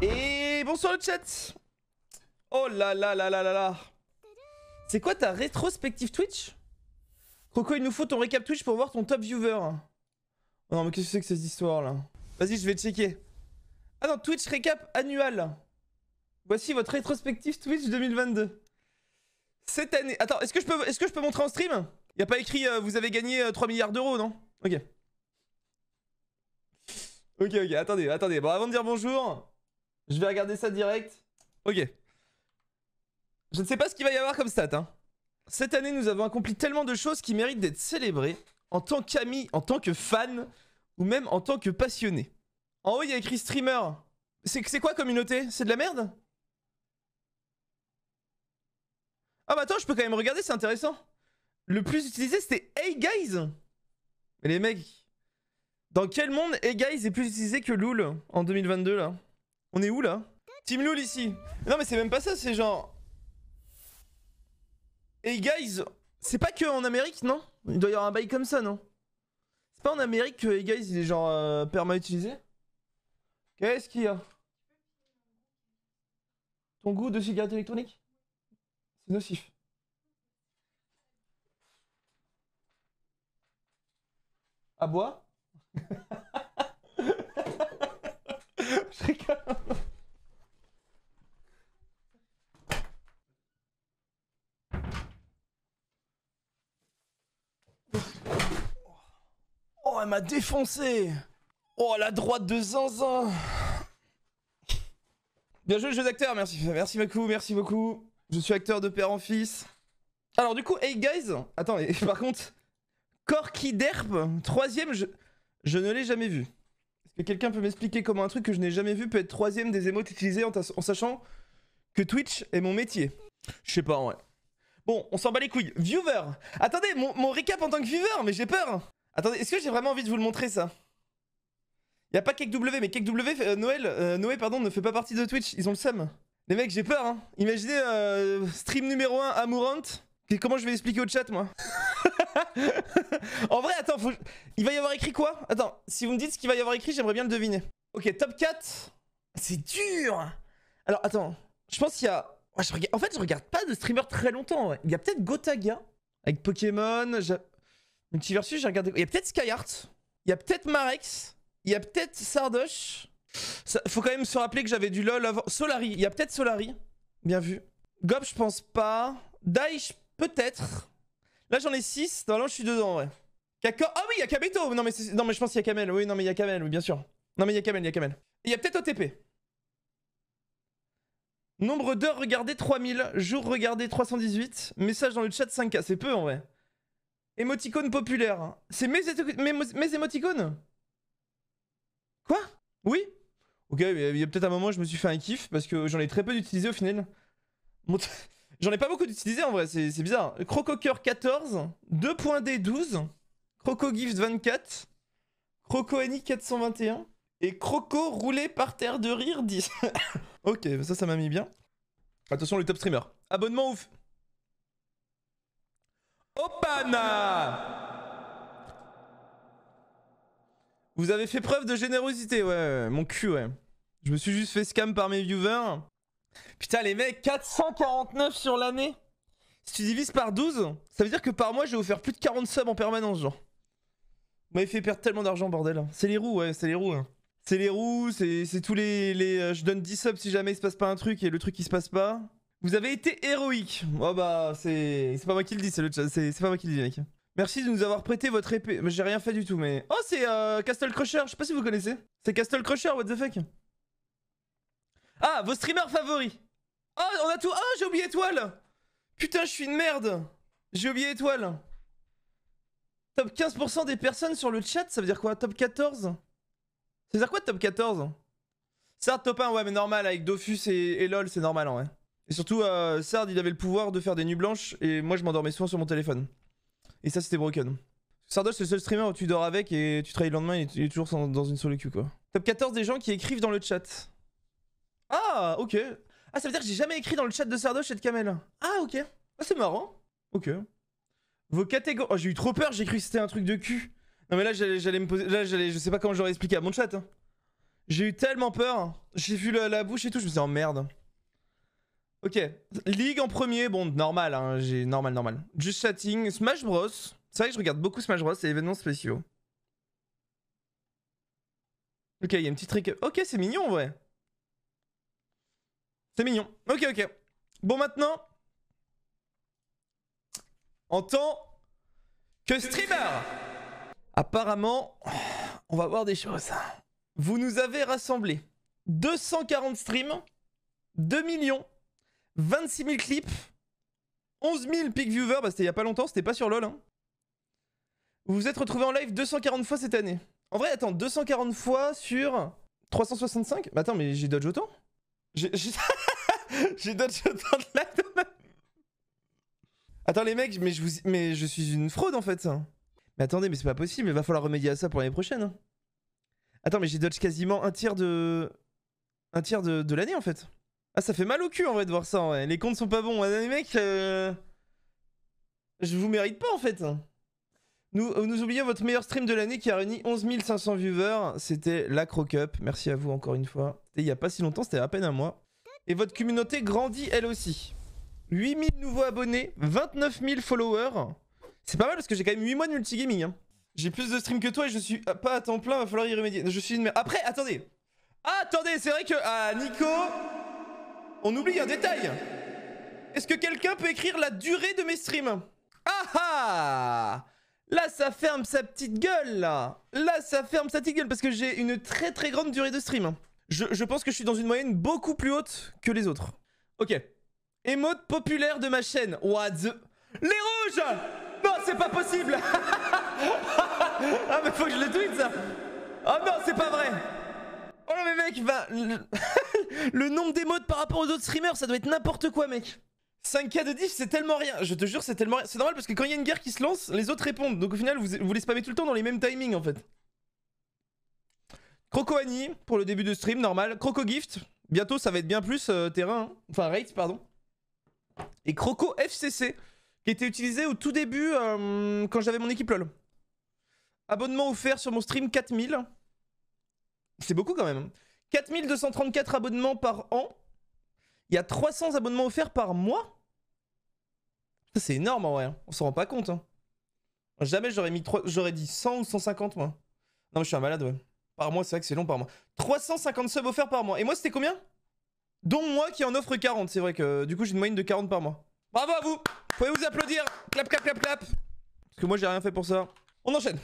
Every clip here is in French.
Et bonsoir le chat Oh là là là là là là C'est quoi ta rétrospective Twitch Coco, il nous faut ton récap Twitch pour voir ton top viewer. Oh non mais qu'est-ce que c'est que cette histoire là Vas-y, je vais checker. Ah non, Twitch récap annuel. Voici votre rétrospective Twitch 2022. Cette année... Attends, est-ce que, je peux... est -ce que je peux montrer en stream Il a pas écrit euh, vous avez gagné 3 euh, milliards d'euros, non Ok. Ok, ok, attendez, attendez. Bon, avant de dire bonjour, je vais regarder ça direct. Ok. Je ne sais pas ce qu'il va y avoir comme stat. Hein. Cette année, nous avons accompli tellement de choses qui méritent d'être célébrées en tant qu'ami, en tant que fan ou même en tant que passionné. En haut, il y a écrit streamer. C'est quoi communauté C'est de la merde Ah bah attends, je peux quand même regarder, c'est intéressant. Le plus utilisé, c'était Hey Guys Mais les mecs... Dans quel monde Hey Guys est plus utilisé que Lul en 2022, là on est où là Team Lul ici Non mais c'est même pas ça, c'est genre... Hey guys C'est pas que en Amérique, non Il doit y avoir un bail comme ça, non C'est pas en Amérique que Hey guys il est genre euh, perma utilisé Qu'est-ce qu'il y a Ton goût de cigarette électronique C'est nocif. À bois Oh, elle m'a défoncé Oh, la droite de Zinzin Bien joué, jeu d'acteur, merci. Merci beaucoup, merci beaucoup. Je suis acteur de père en fils. Alors du coup, hey guys Attends, par contre, Corky Derp, troisième, je ne l'ai jamais vu. Mais quelqu'un peut m'expliquer comment un truc que je n'ai jamais vu peut être troisième des émotes utilisées en, sachant que Twitch est mon métier Je sais pas ouais. Bon, on s'en bat les couilles. Viewer Attendez, mon, récap en tant que viewer, mais j'ai peur Attendez, est-ce que j'ai vraiment envie de vous le montrer ça a pas KekW, mais KekW, euh, Noël, euh, Noé, pardon, ne fait pas partie de Twitch, ils ont le seum. Les mecs, j'ai peur, hein. Imaginez euh, stream numéro 1 Amourante, Comment je vais expliquer au chat, moi En vrai, attends, il va y avoir écrit quoi Attends, si vous me dites ce qu'il va y avoir écrit, j'aimerais bien le deviner. Ok, top 4. C'est dur Alors, attends, je pense qu'il y a... En fait, je regarde pas de streamer très longtemps, Il y a peut-être Gotaga, avec Pokémon, je... Multiversus, j'ai regardé... Il y a peut-être Skyheart, il y a peut-être Marex, il y a peut-être Sardoche. Faut quand même se rappeler que j'avais du LoL avant... Solari, il y a peut-être Solari, bien vu. Gob, je pense pas. Dai, je Peut-être. Là, j'en ai 6. Normalement, je suis dedans, ouais. vrai. Ah oui, il y a Kabeto non mais, je pense qu'il y a Kamel. Oui, non, mais il y a Kamel, oui, bien sûr. Non, mais il y a Kamel, il y a Kamel. Il y a peut-être OTP. Nombre d'heures regardées 3000, jours regardés 318, message dans le chat 5K, c'est peu en vrai. Émoticône populaire. C'est mes, émoticônes Quoi Oui Ok, il y a peut-être un moment je me suis fait un kiff parce que j'en ai très peu utilisé au final. Mon J'en ai pas beaucoup d'utilisés en vrai, c'est bizarre. cœur 14, 2.D12, Crocogift 24, Crocoani 421 et Croco roulé par terre de rire 10. ok, ça, ça m'a mis bien. Attention, le top streamer. Abonnement ouf. Opana Vous avez fait preuve de générosité, ouais, mon cul, ouais. Je me suis juste fait scam par mes viewers. Putain, les mecs, 449 sur l'année Si tu divises par 12, ça veut dire que par mois, je vais vous faire plus de 40 subs en permanence, genre. Vous m'avez fait perdre tellement d'argent, bordel. C'est les roues, ouais, c'est les roues. Hein. C'est les roues, c'est tous les... les euh, je donne 10 subs si jamais il se passe pas un truc et le truc il se passe pas. Vous avez été héroïque. Oh bah, c'est c'est pas moi qui le dis, c'est le chat. C'est pas moi qui le dis, mec. Merci de nous avoir prêté votre épée. Mais j'ai rien fait du tout, mais... Oh, c'est euh, Castle Crusher, je sais pas si vous connaissez. C'est Castle Crusher, what the fuck ah, vos streamers favoris Oh, on a tout Oh, j'ai oublié étoile Putain, je suis une merde J'ai oublié étoile Top 15% des personnes sur le chat, ça veut dire quoi Top 14 Ça veut dire quoi top 14 Sard top 1, ouais, mais normal, avec Dofus et, LOL, c'est normal, ouais. Et surtout, euh, Sard, il avait le pouvoir de faire des nuits blanches, et moi, je m'endormais souvent sur mon téléphone. Et ça, c'était broken. Sardosh, c'est le seul streamer où tu dors avec et tu travailles le lendemain, et il est toujours dans une seule queue, quoi. Top 14 des gens qui écrivent dans le chat. Ah, ok. Ah, ça veut dire que j'ai jamais écrit dans le chat de Sardo Chez de Kamel. Ah, ok. Ah, c'est marrant. Ok. Vos catégories. Oh, j'ai eu trop peur, j'ai cru que c'était un truc de cul. Non, mais là, j'allais me poser. Là, j'allais. Je sais pas comment j'aurais expliqué à mon chat. Hein. J'ai eu tellement peur. Hein. J'ai vu la, bouche et tout, je me suis dit, oh merde. Ok. Ligue en premier, bon, normal, hein. J'ai normal, normal. Just chatting. Smash Bros. C'est vrai que je regarde beaucoup Smash Bros C'est événements spéciaux. Ok, il y a un petit truc Ok, c'est mignon, ouais. C'est mignon. Ok, ok. Bon, maintenant... En tant que streamer Apparemment, on va voir des choses. Vous nous avez rassemblé 240 streams, 2 millions, 26 000 clips, 11 000 peak viewers, bah c'était il y a pas longtemps, c'était pas sur LoL. Hein. Vous vous êtes retrouvé en live 240 fois cette année. En vrai, attends, 240 fois sur 365 Bah attends, mais j'ai dodge autant j'ai dodge autant de Attends les mecs, mais je, vous... mais je suis une fraude en fait. Mais attendez, mais c'est pas possible, il va falloir remédier à ça pour l'année prochaine. Attends, mais j'ai dodge quasiment un tiers de... Un tiers de, l'année en fait. Ah ça fait mal au cul en vrai de voir ça. Ouais. Les comptes sont pas bons. Hein, les mecs, euh, je vous mérite pas en fait. Euh, nous, oublions votre meilleur stream de l'année qui a réuni 11 500 viewers. C'était la Crocup. Merci à vous encore une fois. C'était il n'y a pas si longtemps, c'était à peine un mois. Et votre communauté grandit elle aussi. 8000 nouveaux abonnés, 29 000 followers. C'est pas mal parce que j'ai quand même 8 mois de multigaming. Hein. J'ai plus de streams que toi et je suis pas à temps plein, va falloir y remédier. Je suis une Après, attendez. attendez, c'est vrai que Ah Nico, on oublie un détail. Est-ce que quelqu'un peut écrire la durée de mes streams Ah ah Là, ça ferme sa petite gueule, là Là, ça ferme sa petite gueule, parce que j'ai une très très grande durée de stream. Je, pense que je suis dans une moyenne beaucoup plus haute que les autres. Ok. Émote populaire de ma chaîne. What the... Les rouges Non, c'est pas possible Ah, mais faut que je le tweet, ça Oh non, c'est pas vrai Oh non, mais mec, va... le nombre d'émotes par rapport aux autres streamers, ça doit être n'importe quoi, mec 5k de diff, c'est tellement rien. Je te jure, c'est tellement rien. C'est normal parce que quand il y a une guerre qui se lance, les autres répondent. Donc au final, vous, vous les spammez tout le temps dans les mêmes timings en fait. Croco Annie pour le début de stream, normal. Croco Gift, bientôt ça va être bien plus euh, terrain. Hein. Enfin, rate, pardon. Et Croco FCC, qui était utilisé au tout début euh, quand j'avais mon équipe LoL. Abonnement offert sur mon stream 4000. C'est beaucoup quand même. 4234 hein. abonnements par an. Il y a 300 abonnements offerts par mois c'est énorme en vrai. Hein. On s'en rend pas compte. Hein. Jamais j'aurais mis j'aurais dit 100 ou 150 moi. Non, mais je suis un malade, ouais. Par mois, c'est vrai que c'est long par mois. 350 subs offerts par mois. Et moi, c'était combien Dont moi qui en offre 40. C'est vrai que du coup, j'ai une moyenne de 40 par mois. Bravo à vous Pouvez vous applaudir Clap, clap, clap, clap Parce que moi, j'ai rien fait pour ça. On enchaîne.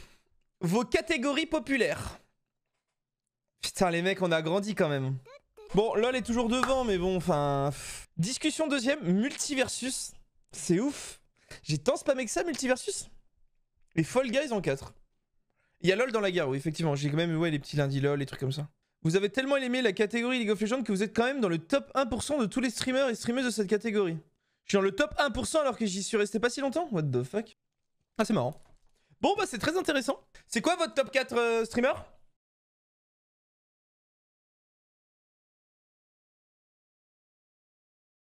Vos catégories populaires. Putain, les mecs, on a grandi quand même. Bon, LoL est toujours devant, mais bon, enfin... Discussion deuxième, multiversus. C'est ouf. J'ai tant spammé que ça, multiversus Et Fall Guys en 4. Il y a LoL dans la gare, oui, effectivement. J'ai quand même ouais, les petits lundis LoL, les trucs comme ça. Vous avez tellement aimé la catégorie League of Legends que vous êtes quand même dans le top 1% de tous les streamers et streameuses de cette catégorie. Je suis dans le top 1% alors que j'y suis resté pas si longtemps What the fuck Ah, c'est marrant. Bon, bah c'est très intéressant. C'est quoi votre top 4 euh, streamer